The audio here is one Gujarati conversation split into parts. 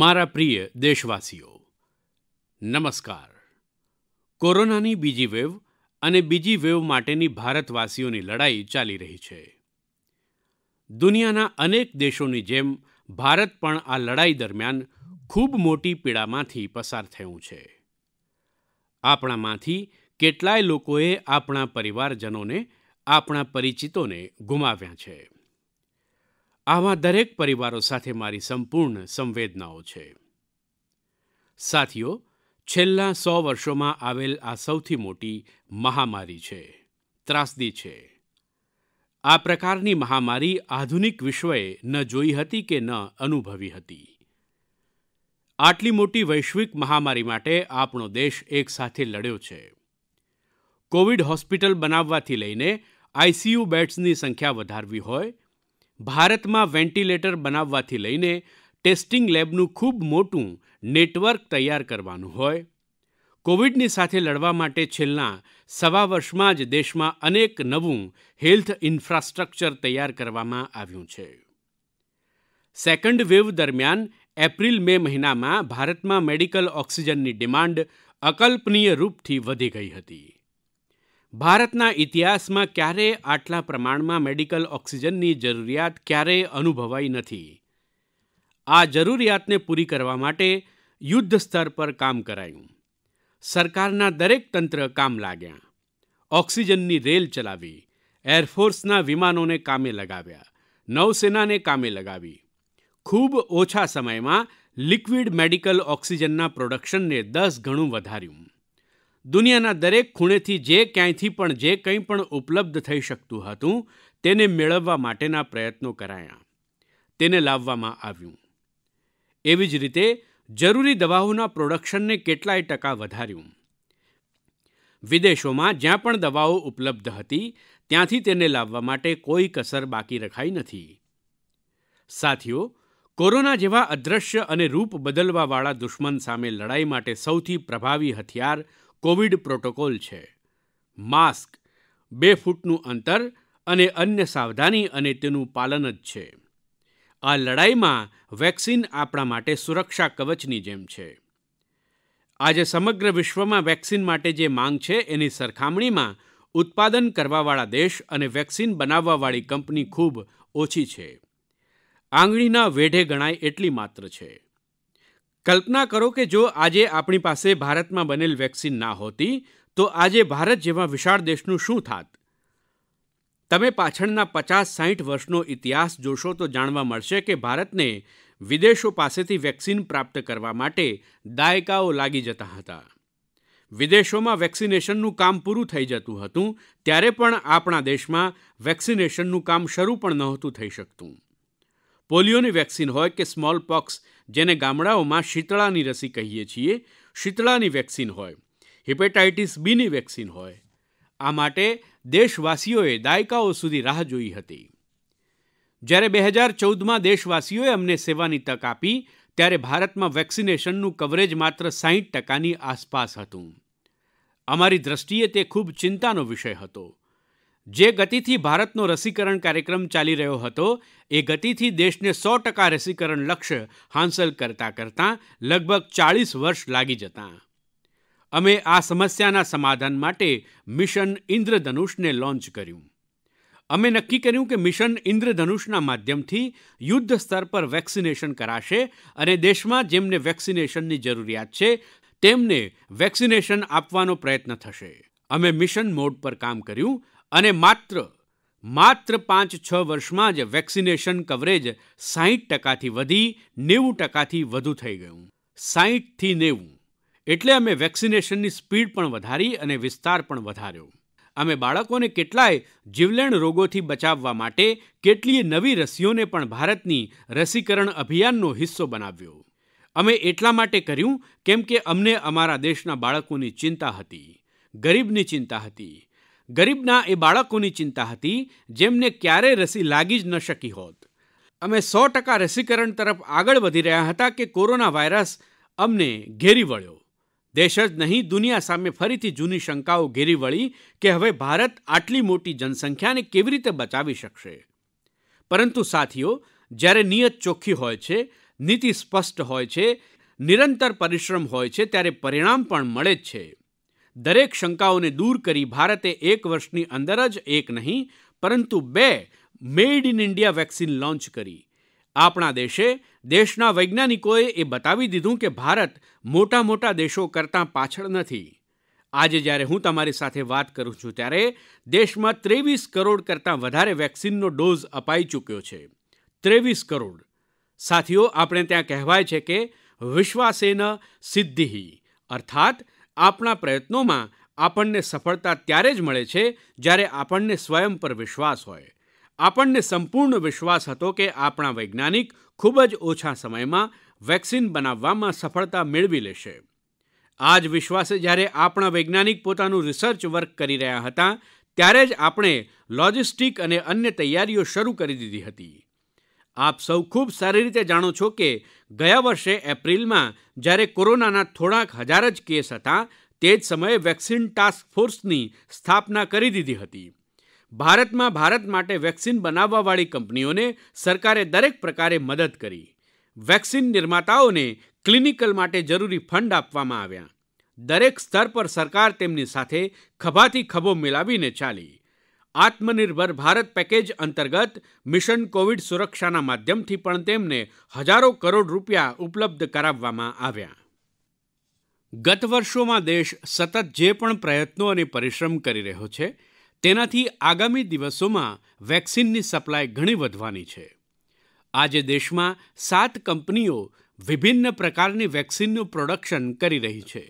મારા પ્રિય દેશવાસીઓ નમસ્કાર કોરોનાની બીજી વેવ અને બીજી વેવ માટેની ભારતવાસીઓની લડાઈ ચાલી રહી છે દુનિયાના અનેક દેશોની જેમ ભારત પણ આ લડાઈ દરમિયાન ખૂબ મોટી પીડામાંથી પસાર થયું છે આપણામાંથી કેટલાય લોકોએ આપણા પરિવારજનોને આપણા પરિચિતોને ગુમાવ્યા છે આવા દરેક પરિવારો સાથે મારી સંપૂર્ણ સંવેદનાઓ છે સાથીઓ છેલ્લા સો વર્ષોમાં આવેલ આ સૌથી મોટી મહામારી છે ત્રાસદી છે આ પ્રકારની મહામારી આધુનિક વિશ્વએ ન જોઈ હતી કે ન અનુભવી હતી આટલી મોટી વૈશ્વિક મહામારી માટે આપણો દેશ એકસાથે લડ્યો છે કોવિડ હોસ્પિટલ બનાવવાથી લઈને આઈસીયુ બેડ્સની સંખ્યા વધારવી હોય ભારતમાં વેન્ટિલેટર બનાવવાથી લઈને ટેસ્ટિંગ લેબનું ખૂબ મોટું નેટવર્ક તૈયાર કરવાનું હોય કોવિડની સાથે લડવા માટે છેલ્લા સવા વર્ષમાં જ દેશમાં અનેક નવું હેલ્થ ઇન્ફ્રાસ્ટ્રક્ચર તૈયાર કરવામાં આવ્યું છે સેકન્ડ વેવ દરમિયાન એપ્રિલ મે મહિનામાં ભારતમાં મેડિકલ ઓક્સિજનની ડિમાન્ડ અકલ્પનીય રૂપથી વધી ગઈ હતી ભારતના ઇતિહાસમાં ક્યારેય આટલા પ્રમાણમાં મેડિકલ ઓક્સિજનની જરૂરિયાત ક્યારેય અનુભવાઈ નથી આ જરૂરિયાતને પૂરી કરવા માટે યુદ્ધ સ્તર પર કામ કરાયું સરકારના દરેક તંત્ર કામ લાગ્યા ઓક્સિજનની રેલ ચલાવી એરફોર્સના વિમાનોને કામે લગાવ્યા નૌસેનાને કામે લગાવી ખૂબ ઓછા સમયમાં લિક્વિડ મેડિકલ ઓક્સિજનના પ્રોડક્શનને દસ ગણું વધાર્યું દુનિયાના દરેક ખૂણેથી જે ક્યાંયથી પણ જે કંઈ પણ ઉપલબ્ધ થઈ શકતું હતું તેને મેળવવા માટેના પ્રયત્નો કરાયા તેને લાવવામાં આવ્યું એવી જ રીતે જરૂરી દવાઓના પ્રોડક્શનને કેટલાય ટકા વધાર્યું વિદેશોમાં જ્યાં પણ દવાઓ ઉપલબ્ધ હતી ત્યાંથી તેને લાવવા માટે કોઈ કસર બાકી રખાઈ નથી સાથીઓ કોરોના જેવા અદ્રશ્ય અને રૂપ બદલવાવાળા દુશ્મન સામે લડાઈ માટે સૌથી પ્રભાવી હથિયાર કોવિડ પ્રોટોકોલ છે માસ્ક બે ફૂટનું અંતર અને અન્ય સાવધાની અને તેનું પાલન જ છે આ લડાઈમાં વેક્સિન આપણા માટે સુરક્ષા કવચની જેમ છે આજે સમગ્ર વિશ્વમાં વેક્સિન માટે જે માંગ છે એની સરખામણીમાં ઉત્પાદન કરવાવાળા દેશ અને વેક્સિન બનાવવાવાળી કંપની ખૂબ ઓછી છે આંગળીના વેઢે ગણાય એટલી માત્ર છે કલ્પના કરો કે જો આજે આપણી પાસે ભારતમાં બનેલ વેક્સિન ના હોતી તો આજે ભારત જેવા વિશાળ દેશનું શું થાત તમે પાછળના પચાસ સાઠ વર્ષનો ઇતિહાસ જોશો તો જાણવા મળશે કે ભારતને વિદેશો પાસેથી વેક્સિન પ્રાપ્ત કરવા માટે દાયકાઓ લાગી જતા હતા વિદેશોમાં વેક્સિનેશનનું કામ પૂરું થઈ જતું હતું ત્યારે પણ આપણા દેશમાં વેક્સિનેશનનું કામ શરૂ પણ નહોતું થઈ શકતું પોલિયોની વેક્સિન હોય કે સ્મોલ પોક્સ જેને ગામડાઓમાં શીતળાની રસી કહીએ છીએ શીતળાની વેક્સિન હોય હિપેટાઇટિસ બીની વેક્સિન હોય આ માટે દેશવાસીઓએ દાયકાઓ સુધી રાહ જોઈ હતી જ્યારે બે હજાર ચૌદમાં દેશવાસીઓએ અમને સેવાની તક આપી ત્યારે ભારતમાં વેક્સિનેશનનું કવરેજ માત્ર સાહીઠ ટકાની આસપાસ હતું અમારી દ્રષ્ટિએ તે ખૂબ ચિંતાનો વિષય હતો જે ગતિથી ભારતનો રસીકરણ કાર્યક્રમ ચાલી રહ્યો હતો એ ગતિથી દેશને સો ટકા રસીકરણ લક્ષ્ય હાંસલ કરતા કરતાં લગભગ ચાળીસ વર્ષ લાગી જતાં અમે આ સમસ્યાના સમાધાન માટે મિશન ઇન્દ્રધનુષને લોન્ચ કર્યું અમે નક્કી કર્યું કે મિશન ઇન્દ્રધનુષના માધ્યમથી યુદ્ધ સ્તર પર વેક્સિનેશન કરાશે અને દેશમાં જેમને વેક્સિનેશનની જરૂરિયાત છે તેમને વેક્સિનેશન આપવાનો પ્રયત્ન થશે અમે મિશન મોડ પર કામ કર્યું અને માત્ર માત્ર પાંચ છ વર્ષમાં જ વેક્સિનેશન કવરેજ સાહીઠ ટકાથી વધી નેવું ટકાથી વધુ થઈ ગયું સાહીઠથી નેવું એટલે અમે વેક્સિનેશનની સ્પીડ પણ વધારી અને વિસ્તાર પણ વધાર્યો અમે બાળકોને કેટલાય જીવલેણ રોગોથી બચાવવા માટે કેટલીય નવી રસીઓને પણ ભારતની રસીકરણ અભિયાનનો હિસ્સો બનાવ્યો અમે એટલા માટે કર્યું કેમ કે અમને અમારા દેશના બાળકોની ચિંતા હતી ગરીબની ચિંતા હતી ગરીબના એ બાળકોની ચિંતા હતી જેમને ક્યારેય રસી લાગી જ ન શકી હોત અમે સો ટકા રસીકરણ તરફ આગળ વધી રહ્યા હતા કે કોરોના વાયરસ અમને ઘેરી વળ્યો દેશ જ નહીં દુનિયા સામે ફરીથી જૂની શંકાઓ ઘેરી વળી કે હવે ભારત આટલી મોટી જનસંખ્યાને કેવી રીતે બચાવી શકશે પરંતુ સાથીઓ જ્યારે નિયત ચોખ્ખી હોય છે નીતિ સ્પષ્ટ હોય છે નિરંતર પરિશ્રમ હોય છે ત્યારે પરિણામ પણ મળે જ છે દરેક શંકાઓને દૂર કરી ભારતે એક વર્ષની અંદર જ એક નહીં પરંતુ બે made in India vaccine launch કરી આપણા દેશે દેશના વૈજ્ઞાનિકોએ એ બતાવી દીધું કે ભારત મોટા મોટા દેશો કરતાં પાછળ નથી આજે જ્યારે હું તમારી સાથે વાત કરું છું ત્યારે દેશમાં ત્રેવીસ કરોડ કરતાં વધારે વેક્સિનનો ડોઝ અપાઈ ચૂક્યો છે ત્રેવીસ કરોડ સાથીઓ આપણે ત્યાં કહેવાય છે કે વિશ્વાસેન સિદ્ધિહી અર્થાત આપણા પ્રયત્નોમાં આપણને સફળતા ત્યારે જ મળે છે જ્યારે આપણને સ્વયં પર વિશ્વાસ હોય આપણને સંપૂર્ણ વિશ્વાસ હતો કે આપણા વૈજ્ઞાનિક ખૂબ જ ઓછા સમયમાં વેક્સિન બનાવવામાં સફળતા મેળવી લેશે આ જ વિશ્વાસે જ્યારે આપણા વૈજ્ઞાનિક પોતાનું રિસર્ચ વર્ક કરી રહ્યા હતા ત્યારે જ આપણે લોજિસ્ટિક અને અન્ય તૈયારીઓ શરૂ કરી દીધી હતી આપ સૌ ખૂબ સારી રીતે જાણો છો કે ગયા વર્ષે એપ્રિલમાં જ્યારે કોરોનાના થોડાક હજાર જ કેસ હતા તે જ સમયે વેક્સિન ટાસ્ક ફોર્સની સ્થાપના કરી દીધી હતી ભારતમાં ભારત માટે વેક્સિન બનાવવાવાળી કંપનીઓને સરકારે દરેક પ્રકારે મદદ કરી વેક્સિન નિર્માતાઓને ક્લિનિકલ માટે જરૂરી ફંડ આપવામાં આવ્યા દરેક સ્તર પર સરકાર તેમની સાથે ખભાથી ખભો મિલાવીને ચાલી આત્મનિર્ભર ભારત પેકેજ અંતર્ગત મિશન કોવિડ સુરક્ષાના માધ્યમથી પણ તેમને હજારો કરોડ રૂપિયા ઉપલબ્ધ કરાવવામાં આવ્યા ગત વર્ષોમાં દેશ સતત જે પણ પ્રયત્નો અને પરિશ્રમ કરી રહ્યો છે તેનાથી આગામી દિવસોમાં વેક્સિનની સપ્લાય ઘણી વધવાની છે આજે દેશમાં સાત કંપનીઓ વિભિન્ન પ્રકારની વેક્સિનનું પ્રોડક્શન કરી રહી છે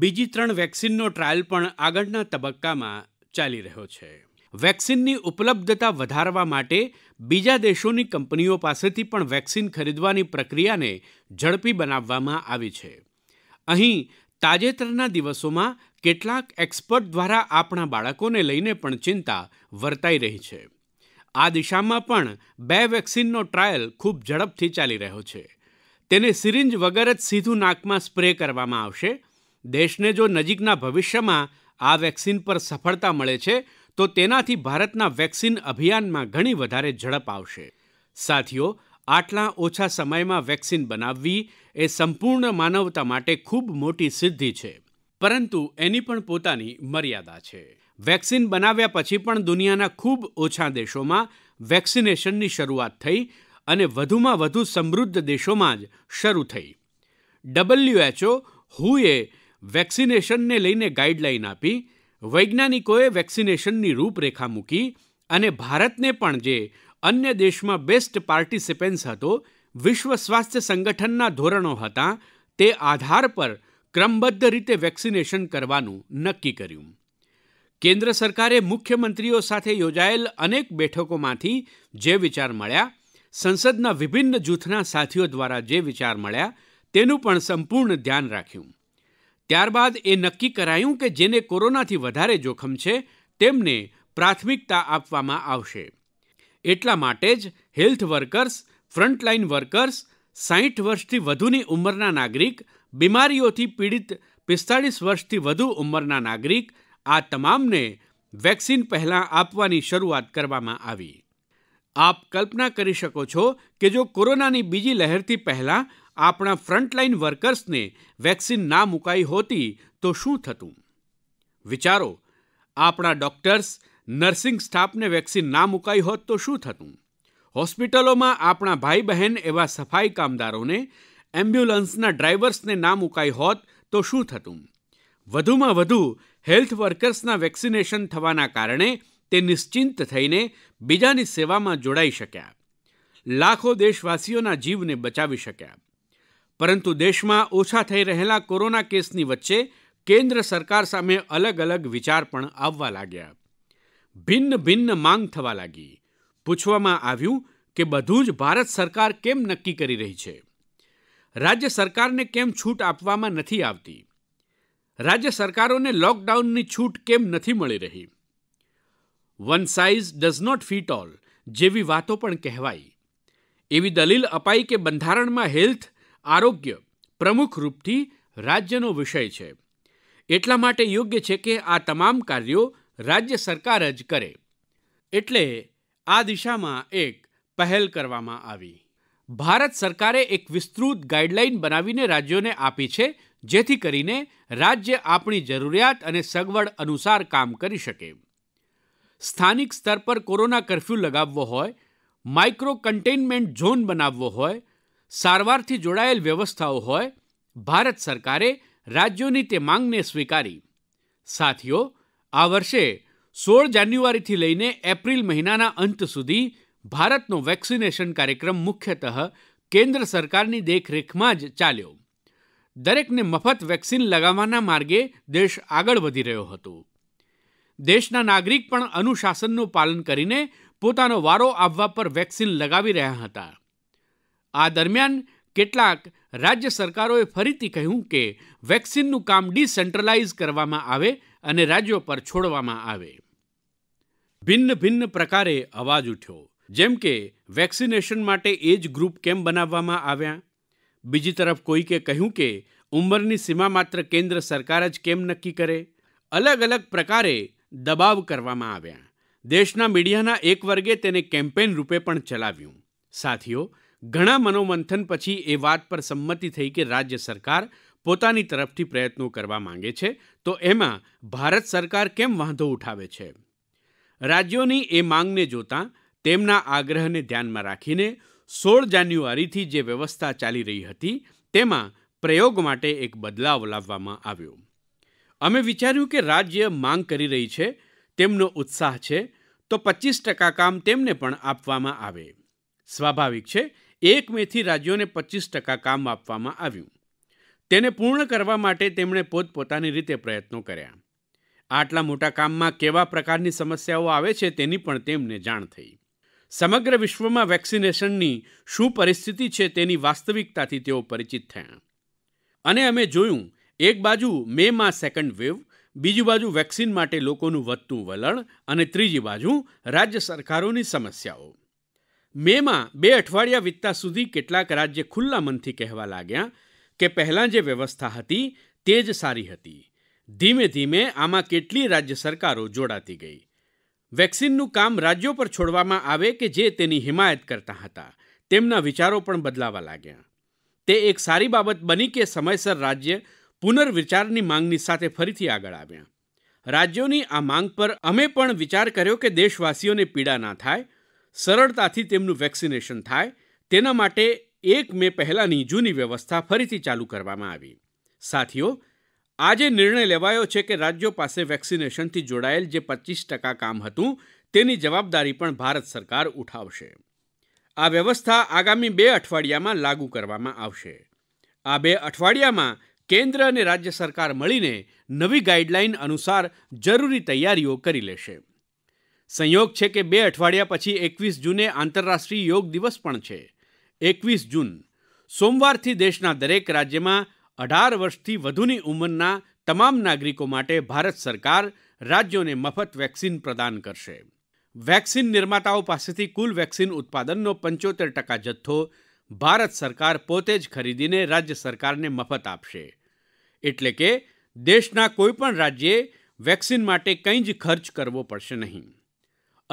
બીજી ત્રણ વેક્સિનનો ટ્રાયલ પણ આગળના તબક્કામાં ચાલી રહ્યો છે વેક્સિનની ઉપલબ્ધતા વધારવા માટે બીજા દેશોની કંપનીઓ પાસેથી પણ વેક્સિન ખરીદવાની પ્રક્રિયાને ઝડપી બનાવવામાં આવી છે અહીં તાજેતરના દિવસોમાં કેટલાક એક્સપર્ટ દ્વારા આપણા બાળકોને લઈને પણ ચિંતા વર્તાઈ રહી છે આ દિશામાં પણ બે વેક્સિનનો ટ્રાયલ ખૂબ ઝડપથી ચાલી રહ્યો છે તેને સિરિંજ વગર જ સીધું નાકમાં સ્પ્રે કરવામાં આવશે દેશને જો નજીકના ભવિષ્યમાં આ વેક્સિન પર સફળતા મળે છે તો તેનાથી ભારતના વેક્સિન અભિયાનમાં ઘણી વધારે ઝડપ આવશે સાથીઓ આટલા ઓછા સમયમાં વેક્સિન બનાવવી એ સંપૂર્ણ માનવતા માટે ખૂબ મોટી સિદ્ધિ છે પરંતુ એની પણ પોતાની મર્યાદા છે વેક્સિન બનાવ્યા પછી પણ દુનિયાના ખૂબ ઓછા દેશોમાં વેક્સિનેશનની શરૂઆત થઈ અને વધુમાં વધુ સમૃદ્ધ દેશોમાં જ શરૂ થઈ ડબલ્યુએચઓ હુએ વેક્સિનેશનને લઈને ગાઈડલાઈન આપી વૈજ્ઞાનિકોએ વેક્સિનેશનની રૂપરેખા મૂકી અને ભારતને પણ જે અન્ય દેશમાં બેસ્ટ પાર્ટિસિપેન્ટ્સ હતો વિશ્વ સ્વાસ્થ્ય સંગઠનના ધોરણો હતા તે આધાર પર ક્રમબદ્ધ રીતે વેક્સિનેશન કરવાનું નક્કી કર્યું કેન્દ્ર સરકારે મુખ્યમંત્રીઓ સાથે યોજાયેલ અનેક બેઠકોમાંથી જે વિચાર મળ્યા સંસદના વિભિન્ન જૂથના સાથીઓ દ્વારા જે વિચાર મળ્યા તેનું પણ સંપૂર્ણ ધ્યાન રાખ્યું ત્યારબાદ એ નક્કી કરાયું કે જેને કોરોનાથી વધારે જોખમ છે તેમને પ્રાથમિકતા આપવામાં આવશે એટલા માટે જ હેલ્થ વર્કર્સ ફ્રન્ટલાઇન વર્કર્સ સાહીઠ વર્ષથી વધુની ઉંમરના નાગરિક બીમારીઓથી પીડિત પિસ્તાળીસ વર્ષથી વધુ ઉંમરના નાગરિક આ તમામને વેક્સિન પહેલાં આપવાની શરૂઆત કરવામાં આવી આપ કલ્પના કરી શકો છો કે જો કોરોનાની બીજી લહેરથી પહેલાં આપણા ફ્રન્ટલાઇન વર્કર્સને વેક્સિન ના મુકાઈ હોતી તો શું થતું વિચારો આપણા ડૉક્ટર્સ નર્સિંગ સ્ટાફને વેક્સિન ના મુકાઈ હોત તો શું થતું હોસ્પિટલોમાં આપણા ભાઈ બહેન એવા સફાઈ કામદારોને એમ્બ્યુલન્સના ડ્રાઈવર્સને ના મુકાઈ હોત તો શું થતું વધુમાં વધુ હેલ્થ વર્કર્સના વેક્સિનેશન થવાના કારણે તે નિશ્ચિંત થઈને બીજાની સેવામાં જોડાઈ શક્યા લાખો દેશવાસીઓના જીવને બચાવી શક્યા પરંતુ દેશમાં ઓછા થઈ રહેલા કોરોના કેસની વચ્ચે કેન્દ્ર સરકાર સામે અલગ અલગ વિચાર પણ આવવા લાગ્યા ભિન્ન ભિન્ન માંગ થવા લાગી પૂછવામાં આવ્યું કે બધું જ ભારત સરકાર કેમ નક્કી કરી રહી છે રાજ્ય સરકારને કેમ છૂટ આપવામાં નથી આવતી રાજ્ય સરકારોને લોકડાઉનની છૂટ કેમ નથી મળી રહી one size does not fit all જેવી વાતો પણ કહેવાઈ એવી દલીલ અપાઈ કે બંધારણમાં હેલ્થ આરોગ્ય પ્રમુખ રૂપથી રાજ્યનો વિષય છે એટલા માટે યોગ્ય છે કે આ તમામ કાર્યો રાજ્ય સરકાર જ કરે એટલે આ દિશામાં એક પહેલ કરવામાં આવી ભારત સરકારે એક વિસ્તૃત ગાઈડલાઈન બનાવીને રાજ્યોને આપી છે જેથી કરીને રાજ્ય આપણી જરૂરિયાત અને સગવડ અનુસાર કામ કરી શકે સ્થાનિક સ્તર પર કોરોના કર્ફ્યુ લગાવવો હોય માઇક્રો કન્ટેઇનમેન્ટ ઝોન બનાવવો હોય સારવારથી જોડાયેલ વ્યવસ્થાઓ હોય ભારત સરકારે રાજ્યોની તે માંગને સ્વીકારી સાથીઓ આ વર્ષે સોળ જાન્યુઆરીથી લઈને એપ્રિલ મહિનાના અંત સુધી ભારતનો વેક્સિનેશન કાર્યક્રમ મુખ્યતઃ કેન્દ્ર સરકારની દેખરેખમાં જ ચાલ્યો દરેકને મફત વેક્સિન લગાવવાના માર્ગે દેશ આગળ વધી રહ્યો હતો દેશના નાગરિક પણ અનુશાસનનું પાલન કરીને પોતાનો વારો આવવા પર વેક્સિન લગાવી રહ્યા હતા આ દરમિયાન કેટલાક રાજ્ય સરકારોએ ફરીથી કહ્યું કે વેક્સિનનું કામ ડિસેન્ટ્રલાઇઝ કરવામાં આવે અને રાજ્યો પર છોડવામાં આવે ભિન્ન ભિન્ન પ્રકારે અવાજ ઉઠ્યો જેમ કે વેક્સિનેશન માટે એજ ગ્રુપ કેમ બનાવવામાં આવ્યા બીજી તરફ કોઈકે કહ્યું કે ઉંમરની સીમા માત્ર કેન્દ્ર સરકાર જ કેમ નક્કી કરે અલગ અલગ પ્રકારે દબાવ કરવામાં આવ્યા દેશના મીડિયાના એક વર્ગે તેને કેમ્પેન રૂપે પણ ચલાવ્યું સાથીઓ ઘણા મનોમંથન પછી એ વાત પર સંમતિ થઈ કે રાજ્ય સરકાર પોતાની તરફથી પ્રયત્નો કરવા માંગે છે તો એમાં ભારત સરકાર કેમ વાંધો ઉઠાવે છે રાજ્યોની એ માંગને જોતાં તેમના આગ્રહને ધ્યાનમાં રાખીને સોળ જાન્યુઆરીથી જે વ્યવસ્થા ચાલી રહી હતી તેમાં પ્રયોગ માટે એક બદલાવ લાવવામાં આવ્યો અમે વિચાર્યું કે રાજ્ય માંગ કરી રહી છે તેમનો ઉત્સાહ છે તો પચીસ ટકા કામ તેમને પણ આપવામાં આવે સ્વાભાવિક છે એક મેથી રાજ્યોને પચીસ ટકા કામ આપવામાં આવ્યું તેને પૂર્ણ કરવા માટે તેમણે પોતપોતાની રીતે પ્રયત્નો કર્યા આટલા મોટા કામમાં કેવા પ્રકારની સમસ્યાઓ આવે છે તેની પણ તેમને જાણ થઈ સમગ્ર વિશ્વમાં વેક્સિનેશનની શું પરિસ્થિતિ છે તેની વાસ્તવિકતાથી તેઓ પરિચિત થયા અને અમે જોયું એક બાજુ મે મેમાં સેકન્ડ વેવ બીજી બાજુ વેક્સિન માટે લોકોનું વધતું વલણ અને ત્રીજી બાજુ રાજ્ય સરકારોની સમસ્યાઓ મેમાં બે અઠવાડિયા વીતતા સુધી કેટલાક રાજ્ય ખુલ્લા મનથી કહેવા લાગ્યા કે પહેલાં જે વ્યવસ્થા હતી તે જ સારી હતી ધીમે ધીમે આમાં કેટલી રાજ્ય સરકારો જોડાતી ગઈ વેક્સિનનું કામ રાજ્યો પર છોડવામાં આવે કે જે તેની હિમાયત કરતા હતા તેમના વિચારો પણ બદલાવા લાગ્યા તે એક સારી બાબત બની કે સમયસર રાજ્ય પુનર્વિચારની માંગની સાથે ફરીથી આગળ આવ્યા રાજ્યોની આ માંગ પર અમે પણ વિચાર કર્યો કે દેશવાસીઓને પીડા ના થાય સરળતાથી તેમનું વેક્સિનેશન થાય તેના માટે એક મે પહેલાંની જૂની વ્યવસ્થા ફરીથી ચાલુ કરવામાં આવી સાથીઓ આજે નિર્ણય લેવાયો છે કે રાજ્યો પાસે વેક્સિનેશનથી જોડાયેલ જે પચીસ ટકા કામ હતું તેની જવાબદારી પણ ભારત સરકાર ઉઠાવશે આ વ્યવસ્થા આગામી બે અઠવાડિયામાં લાગુ કરવામાં આવશે આ બે અઠવાડિયામાં કેન્દ્ર અને રાજ્ય સરકાર મળીને નવી ગાઈડલાઈન અનુસાર જરૂરી તૈયારીઓ કરી લેશે સંયોગ છે કે બે અઠવાડિયા પછી એકવીસ જૂને આંતરરાષ્ટ્રીય યોગ દિવસ પણ છે એકવીસ જૂન સોમવારથી દેશના દરેક રાજ્યમાં અઢાર વર્ષથી વધુની ઉંમરના તમામ નાગરિકો માટે ભારત સરકાર રાજ્યોને મફત વેક્સિન પ્રદાન કરશે વેક્સિન નિર્માતાઓ પાસેથી કુલ વેક્સિન ઉત્પાદનનો પંચોતેર ટકા જથ્થો ભારત સરકાર પોતે જ ખરીદીને રાજ્ય સરકારને મફત આપશે એટલે કે દેશના કોઈપણ રાજ્યે વેક્સિન માટે કંઈ જ ખર્ચ કરવો પડશે નહીં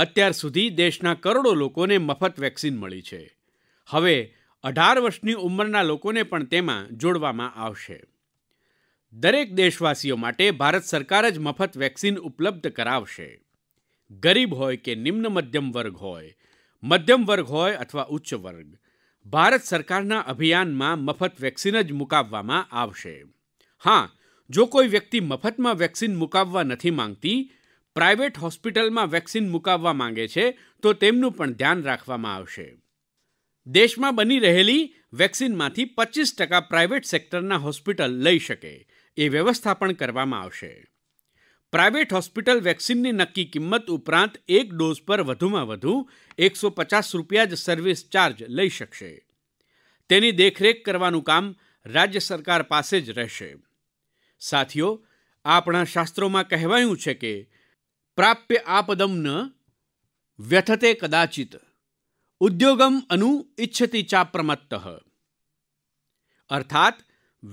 અત્યાર સુધી દેશના કરોડો લોકોને મફત વેક્સિન મળી છે હવે અઢાર વર્ષની ઉંમરના લોકોને પણ તેમાં જોડવામાં આવશે દરેક દેશવાસીઓ માટે ભારત સરકાર જ મફત વેક્સિન ઉપલબ્ધ કરાવશે ગરીબ હોય કે નિમ્ન મધ્યમ વર્ગ હોય મધ્યમ વર્ગ હોય અથવા ઉચ્ચ વર્ગ ભારત સરકારના અભિયાનમાં મફત વેક્સિન જ મુકાવવામાં આવશે હા જો કોઈ વ્યક્તિ મફતમાં વેક્સિન મુકાવવા નથી માંગતી પ્રાઇવેટ હોસ્પિટલમાં વેક્સિન મુકાવવા માંગે છે તો તેમનું પણ ધ્યાન રાખવામાં આવશે દેશમાં બની રહેલી વેક્સિનમાંથી પચીસ ટકા પ્રાઇવેટ સેક્ટરના હોસ્પિટલ લઈ શકે એ વ્યવસ્થા પણ કરવામાં આવશે પ્રાઇવેટ હોસ્પિટલ વેક્સિનની નક્કી કિંમત ઉપરાંત એક ડોઝ પર વધુમાં વધુ એકસો પચાસ રૂપિયા જ સર્વિસ ચાર્જ લઈ શકશે તેની દેખરેખ કરવાનું કામ રાજ્ય સરકાર પાસે જ રહેશે સાથીઓ આપણા શાસ્ત્રોમાં કહેવાયું છે કે પ્રાપ્ય આપદમ ન વ્યથતે કદાચિત ઉદ્યોગમ અનુ ઇચ્છતિ ચાપ્રમત્ત અર્થાત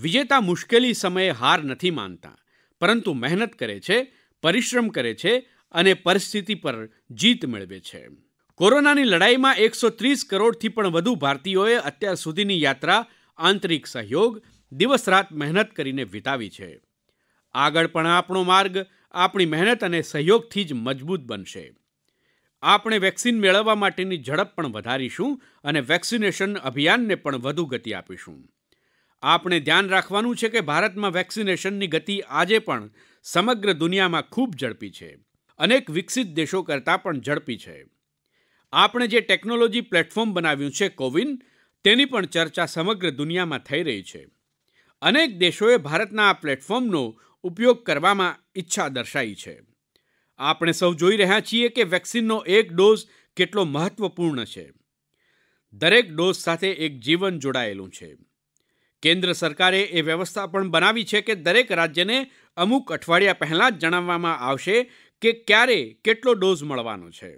વિજેતા મુશ્કેલી સમયે હાર નથી માનતા પરંતુ મહેનત કરે છે પરિશ્રમ કરે છે અને પરિસ્થિતિ પર જીત મેળવે છે કોરોનાની લડાઈમાં એકસો ત્રીસ કરોડથી પણ વધુ ભારતીયોએ અત્યાર સુધીની યાત્રા આંતરિક સહયોગ દિવસ રાત મહેનત કરીને વિતાવી છે આગળ પણ આપણો માર્ગ આપણી મહેનત અને સહયોગથી જ મજબૂત બનશે આપણે વેક્સિન મેળવવા માટેની ઝડપ પણ વધારીશું અને વેક્સિનેશન અભિયાનને પણ વધુ ગતિ આપીશું આપણે ધ્યાન રાખવાનું છે કે ભારતમાં વેક્સિનેશનની ગતિ આજે પણ સમગ્ર દુનિયામાં ખૂબ ઝડપી છે અનેક વિકસિત દેશો કરતાં પણ ઝડપી છે આપણે જે ટેકનોલોજી પ્લેટફોર્મ બનાવ્યું છે કોવિન તેની પણ ચર્ચા સમગ્ર દુનિયામાં થઈ રહી છે અનેક દેશોએ ભારતના આ પ્લેટફોર્મનો ઉપયોગ કરવામાં ઈચ્છા દર્શાવી છે આપણે સૌ જોઈ રહ્યા છીએ કે વેક્સિનનો એક ડોઝ કેટલો મહત્વપૂર્ણ છે દરેક ડોઝ સાથે એક જીવન જોડાયેલું છે કેન્દ્ર સરકારે એ વ્યવસ્થા પણ બનાવી છે કે દરેક રાજ્યને અમુક અઠવાડિયા પહેલાં જ જણાવવામાં આવશે કે ક્યારે કેટલો ડોઝ મળવાનો છે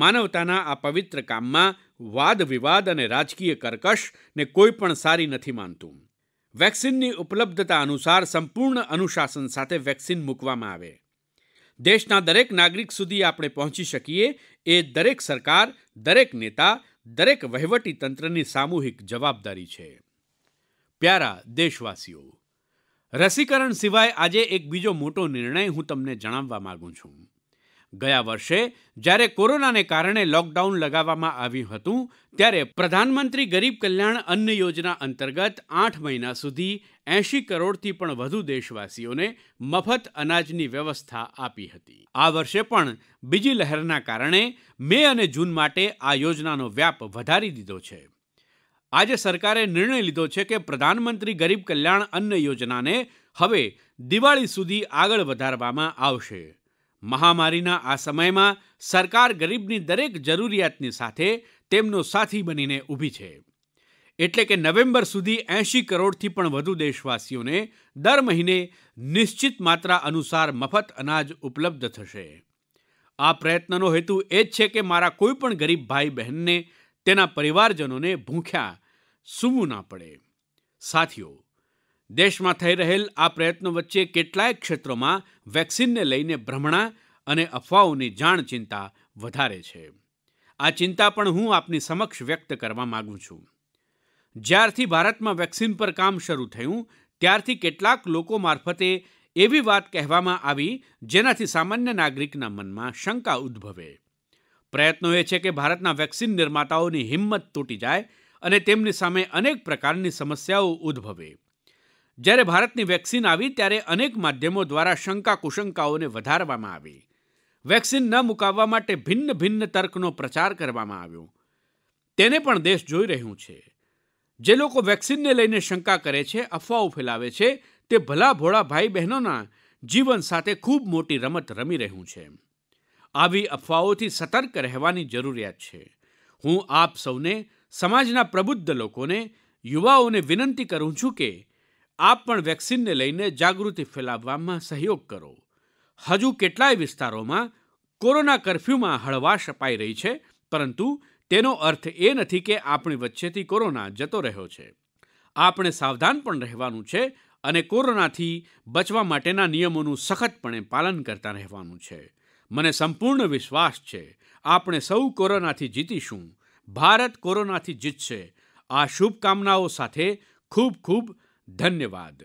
માનવતાના આ પવિત્ર કામમાં વાદ વિવાદ અને રાજકીય કર્કશને કોઈ પણ સારી નથી માનતું વેક્સિનની ઉપલબ્ધતા અનુસાર સંપૂર્ણ અનુશાસન સાથે વેક્સિન મૂકવામાં આવે દેશના દરેક નાગરિક સુધી આપણે પહોંચી શકીએ એ દરેક સરકાર દરેક નેતા દરેક વહીવટી તંત્રની સામૂહિક જવાબદારી છે પ્યારા દેશવાસીઓ રસીકરણ સિવાય આજે એક બીજો મોટો નિર્ણય હું તમને જણાવવા માગું છું ગયા વર્ષે જ્યારે કોરોનાને કારણે લોકડાઉન લગાવવામાં આવ્યું હતું ત્યારે પ્રધાનમંત્રી ગરીબ કલ્યાણ અન્ન યોજના અંતર્ગત આઠ મહિના સુધી એંશી કરોડથી પણ વધુ દેશવાસીઓને મફત અનાજની વ્યવસ્થા આપી હતી આ વર્ષે પણ બીજી લહેરના કારણે મે અને જૂન માટે આ યોજનાનો વ્યાપ વધારી દીધો છે આજે સરકારે નિર્ણય લીધો છે કે પ્રધાનમંત્રી ગરીબ કલ્યાણ અન્ન યોજનાને હવે દિવાળી સુધી આગળ વધારવામાં આવશે મહામારીના આ સમયમાં સરકાર ગરીબની દરેક જરૂરિયાતની સાથે તેમનો સાથી બનીને ઊભી છે એટલે કે નવેમ્બર સુધી એંશી કરોડથી પણ વધુ દેશવાસીઓને દર મહિને નિશ્ચિત માત્રા અનુસાર મફત અનાજ ઉપલબ્ધ થશે આ પ્રયત્નનો હેતુ એ જ છે કે મારા કોઈપણ ગરીબ ભાઈ બહેનને તેના પરિવારજનોને ભૂખ્યા સૂવું ના પડે સાથીઓ દેશમાં થઈ રહેલ આ પ્રયત્નો વચ્ચે કેટલાય ક્ષેત્રોમાં વેક્સિનને લઈને ભ્રમણા અને અફવાઓની જાણ ચિંતા વધારે છે આ ચિંતા પણ હું આપની સમક્ષ વ્યક્ત કરવા માગું છું જ્યારથી ભારતમાં વેક્સિન પર કામ શરૂ થયું ત્યારથી કેટલાક લોકો મારફતે એવી વાત કહેવામાં આવી જેનાથી સામાન્ય નાગરિકના મનમાં શંકા ઉદ્ભવે પ્રયત્નો એ છે કે ભારતના વેક્સિન નિર્માતાઓની હિંમત તૂટી જાય અને તેમની સામે અનેક પ્રકારની સમસ્યાઓ ઉદ્ભવે જ્યારે ભારતની વેક્સિન આવી ત્યારે અનેક માધ્યમો દ્વારા શંકા કુશંકાઓને વધારવામાં આવી વેક્સિન ન મુકાવવા માટે ભિન્ન ભિન્ન તર્કનો પ્રચાર કરવામાં આવ્યો તેને પણ દેશ જોઈ રહ્યું છે જે લોકો વેક્સિનને લઈને શંકા કરે છે અફવાઓ ફેલાવે છે તે ભલા ભોળા ભાઈ બહેનોના જીવન સાથે ખૂબ મોટી રમત રમી રહ્યું છે આવી અફવાઓથી સતર્ક રહેવાની જરૂરિયાત છે હું આપ સૌને સમાજના પ્રબુદ્ધ લોકોને યુવાઓને વિનંતી કરું છું કે આપ પણ વેક્સિનને લઈને જાગૃતિ ફેલાવવામાં સહયોગ કરો હજુ કેટલાય વિસ્તારોમાં કોરોના કરફ્યુમાં હળવાશ અપાઈ રહી છે પરંતુ તેનો અર્થ એ નથી કે આપણી વચ્ચેથી કોરોના જતો રહ્યો છે આપણે સાવધાન પણ રહેવાનું છે અને કોરોનાથી બચવા માટેના નિયમોનું સખતપણે પાલન કરતા રહેવાનું છે મને સંપૂર્ણ વિશ્વાસ છે આપણે સૌ કોરોનાથી જીતીશું ભારત કોરોનાથી જીતશે આ શુભકામનાઓ સાથે ખૂબ ખૂબ ધન્યવાદ